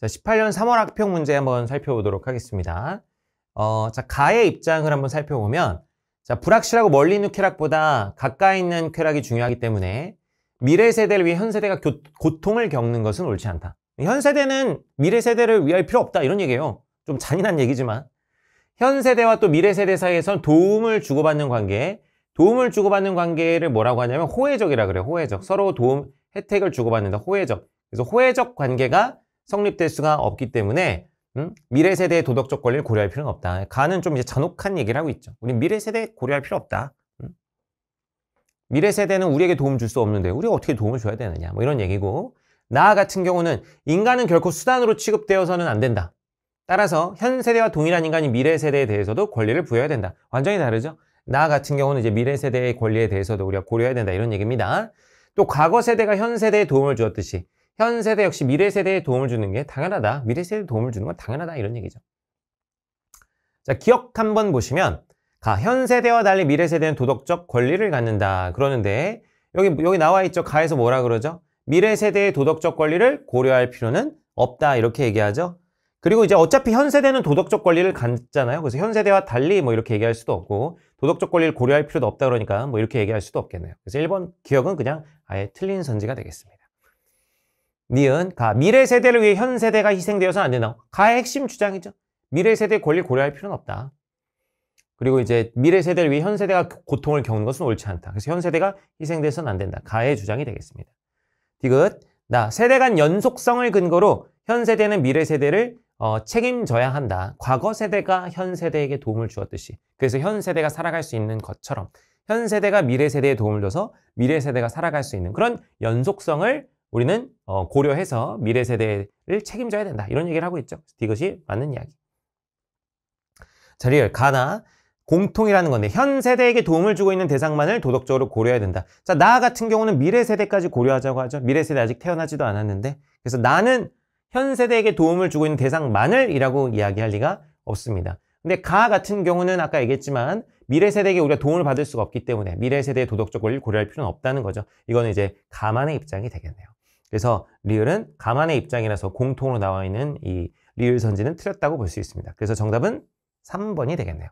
자, 18년 3월 학평 문제 한번 살펴보도록 하겠습니다. 어, 자, 가의 입장을 한번 살펴보면, 자, 불확실하고 멀리 있는 쾌락보다 가까이 있는 쾌락이 중요하기 때문에 미래 세대를 위해 현 세대가 교, 고통을 겪는 것은 옳지 않다. 현 세대는 미래 세대를 위할 필요 없다. 이런 얘기예요. 좀 잔인한 얘기지만. 현 세대와 또 미래 세대 사이에선 도움을 주고받는 관계, 도움을 주고받는 관계를 뭐라고 하냐면 호혜적이라 그래요. 호혜적. 서로 도움, 혜택을 주고받는다. 호혜적. 그래서 호혜적 관계가 성립될 수가 없기 때문에 음? 미래 세대의 도덕적 권리를 고려할 필요는 없다. 가는 좀 이제 잔혹한 얘기를 하고 있죠. 우리 미래 세대 고려할 필요 없다. 음. 미래 세대는 우리에게 도움 줄 수 없는데 우리가 어떻게 도움을 줘야 되느냐 뭐 이런 얘기고 나 같은 경우는 인간은 결코 수단으로 취급되어서는 안 된다. 따라서 현 세대와 동일한 인간이 미래 세대에 대해서도 권리를 부여해야 된다. 완전히 다르죠. 나 같은 경우는 이제 미래 세대의 권리에 대해서도 우리가 고려해야 된다 이런 얘기입니다. 또 과거 세대가 현 세대에 도움을 주었듯이 현 세대 역시 미래 세대에 도움을 주는 게 당연하다. 미래 세대에 도움을 주는 건 당연하다. 이런 얘기죠. 자, 기억 한번 보시면 가, 현 세대와 달리 미래 세대는 도덕적 권리를 갖는다. 그러는데 여기 여기 나와 있죠. 가에서 뭐라 그러죠? 미래 세대의 도덕적 권리를 고려할 필요는 없다. 이렇게 얘기하죠. 그리고 이제 어차피 현 세대는 도덕적 권리를 갖잖아요. 그래서 현 세대와 달리 뭐 이렇게 얘기할 수도 없고 도덕적 권리를 고려할 필요도 없다 그러니까 뭐 이렇게 얘기할 수도 없겠네요. 그래서 1번 기억은 그냥 아예 틀린 선지가 되겠습니다. 니은 가 미래 세대를 위해 현 세대가 희생되어서안 된다. 가의 핵심 주장이죠. 미래 세대의 권리 고려할 필요는 없다. 그리고 이제 미래 세대를 위해 현 세대가 고통을 겪는 것은 옳지 않다. 그래서 현 세대가 희생돼서는 안 된다. 가의 주장이 되겠습니다. 디귿 나 세대 간 연속성을 근거로 현 세대는 미래 세대를 어, 책임져야 한다. 과거 세대가 현 세대에게 도움을 주었듯이 그래서 현 세대가 살아갈 수 있는 것처럼 현 세대가 미래 세대에 도움을 줘서 미래 세대가 살아갈 수 있는 그런 연속성을 우리는 어, 고려해서 미래 세대를 책임져야 된다. 이런 얘기를 하고 있죠. 이것이 맞는 이야기. 자, 리얼, 가나. 공통이라는 건데 현 세대에게 도움을 주고 있는 대상만을 도덕적으로 고려해야 된다. 자, 나 같은 경우는 미래 세대까지 고려하자고 하죠. 미래 세대 아직 태어나지도 않았는데. 그래서 나는 현 세대에게 도움을 주고 있는 대상만을이라고 이야기할 리가 없습니다. 근데 가 같은 경우는 아까 얘기했지만 미래 세대에게 우리가 도움을 받을 수가 없기 때문에 미래 세대의 도덕적 권리를 고려할 필요는 없다는 거죠. 이거는 이제 가만의 입장이 되겠네요. 그래서 리을은 가만의 입장이라서 공통으로 나와 있는 이 리을 선지는 틀렸다고 볼 수 있습니다. 그래서 정답은 3번이 되겠네요.